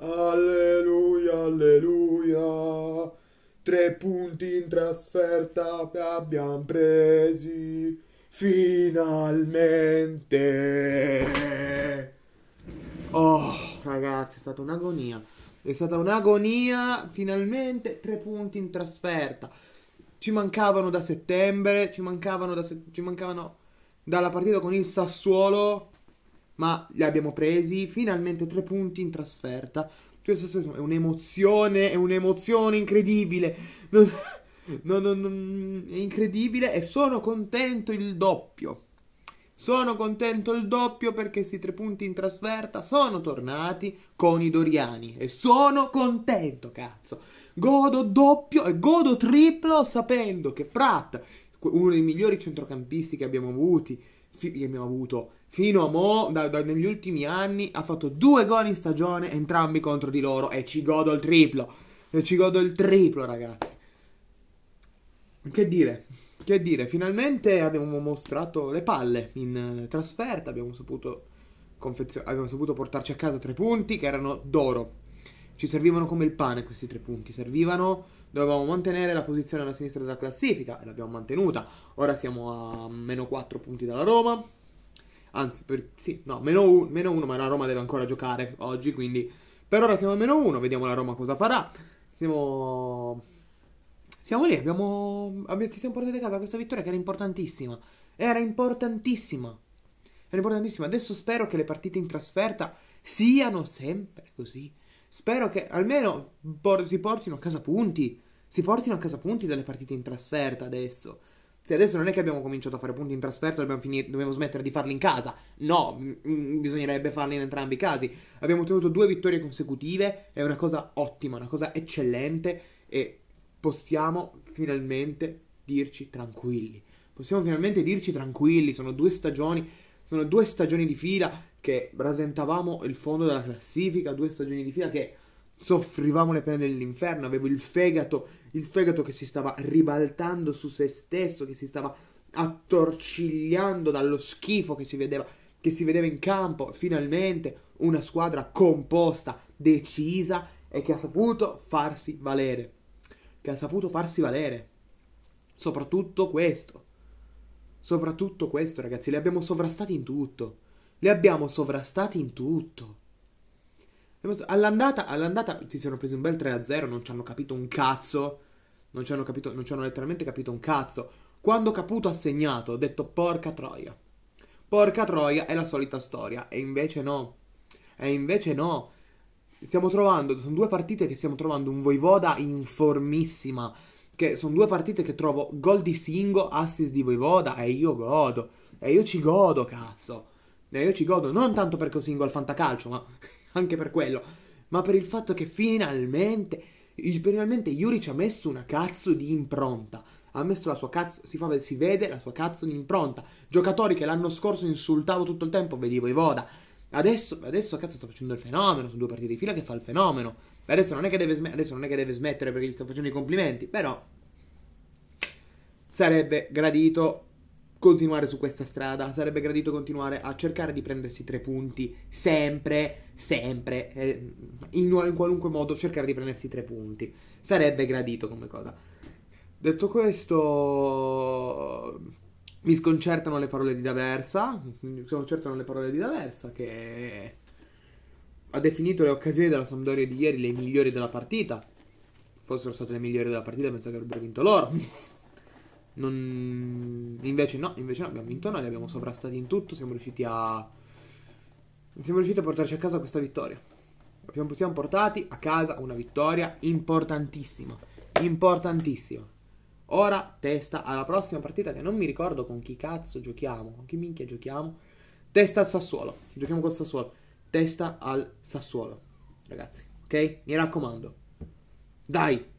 Alleluia, alleluia. Tre punti in trasferta abbiamo presi. Finalmente. Oh, ragazzi, è stata un'agonia. È stata un'agonia, finalmente tre punti in trasferta. Ci mancavano da settembre, ci mancavano, da se ci mancavano dalla partita con il Sassuolo ma li abbiamo presi. Finalmente tre punti in trasferta. è un'emozione, è un'emozione incredibile. Non, non, non, è incredibile e sono contento il doppio. Sono contento il doppio perché questi tre punti in trasferta sono tornati con i Doriani e sono contento, cazzo. Godo doppio e godo triplo sapendo che Pratt, uno dei migliori centrocampisti che abbiamo avuti, che abbiamo avuto fino a mo', da, da, negli ultimi anni, ha fatto due gol in stagione, entrambi contro di loro, e ci godo il triplo. E ci godo il triplo, ragazzi. Che dire? Che dire? Finalmente abbiamo mostrato le palle in trasferta, abbiamo saputo, confezio- abbiamo saputo portarci a casa tre punti che erano d'oro ci servivano come il pane questi tre punti, servivano, dovevamo mantenere la posizione alla sinistra della classifica e l'abbiamo mantenuta. Ora siamo a meno 4 punti dalla Roma, anzi, per, sì, no, meno 1, meno ma la Roma deve ancora giocare oggi, quindi per ora siamo a meno 1, vediamo la Roma cosa farà. Siamo, siamo lì, abbiamo, abbiamo, ci siamo portati a casa questa vittoria che era importantissima, era importantissima, era importantissima. Adesso spero che le partite in trasferta siano sempre così Spero che almeno por- si portino a casa punti. Si portino a casa punti dalle partite in trasferta adesso. Se adesso non è che abbiamo cominciato a fare punti in trasferta, dobbiamo, finir- dobbiamo smettere di farli in casa. No, m- m- bisognerebbe farli in entrambi i casi. Abbiamo ottenuto due vittorie consecutive, è una cosa ottima, una cosa eccellente e possiamo finalmente dirci tranquilli. Possiamo finalmente dirci tranquilli, sono due stagioni sono due stagioni di fila che rasentavamo il fondo della classifica, due stagioni di fila che soffrivamo le pene dell'inferno, avevo il fegato, il fegato che si stava ribaltando su se stesso, che si stava attorcigliando dallo schifo che si vedeva, che si vedeva in campo, finalmente una squadra composta, decisa e che ha saputo farsi valere. Che ha saputo farsi valere. Soprattutto questo. Soprattutto questo, ragazzi, li abbiamo sovrastati in tutto. Li abbiamo sovrastati in tutto. All'andata, all'andata ti sono presi un bel 3-0, non ci hanno capito un cazzo. Non ci hanno capito, non ci hanno letteralmente capito un cazzo. Quando Caputo ha segnato, ho detto porca troia. Porca troia, è la solita storia. E invece no. E invece no. Stiamo trovando, sono due partite che stiamo trovando un Voivoda informissima che sono due partite che trovo gol di Singo, assist di Voivoda e io godo. E io ci godo, cazzo. E io ci godo non tanto perché ho Singo al fantacalcio, ma anche per quello. Ma per il fatto che finalmente, finalmente Yuri ci ha messo una cazzo di impronta. Ha messo la sua cazzo, si, fa, si vede la sua cazzo di impronta. Giocatori che l'anno scorso insultavo tutto il tempo, vedi Voivoda. Adesso, adesso cazzo sta facendo il fenomeno, sono due partite di fila che fa il fenomeno. Adesso non è che deve, sm- adesso non è che deve smettere perché gli sto facendo i complimenti, però sarebbe gradito continuare su questa strada, sarebbe gradito continuare a cercare di prendersi tre punti, sempre, sempre, eh, in, in qualunque modo cercare di prendersi tre punti. Sarebbe gradito come cosa. Detto questo, mi sconcertano le parole di D'Aversa, mi sconcertano le parole di D'Aversa che ha definito le occasioni della Sampdoria di ieri le migliori della partita. Fossero state le migliori della partita, pensavo che avrebbero vinto loro. Non... Invece no, invece no, abbiamo vinto noi, li abbiamo sovrastati in tutto, siamo riusciti a... Siamo riusciti a portarci a casa questa vittoria. Siamo portati a casa una vittoria importantissima. Importantissima. Ora testa alla prossima partita che non mi ricordo con chi cazzo giochiamo, con chi minchia giochiamo. Testa al Sassuolo, giochiamo col Sassuolo. Testa al Sassuolo, ragazzi, ok? Mi raccomando. Dai!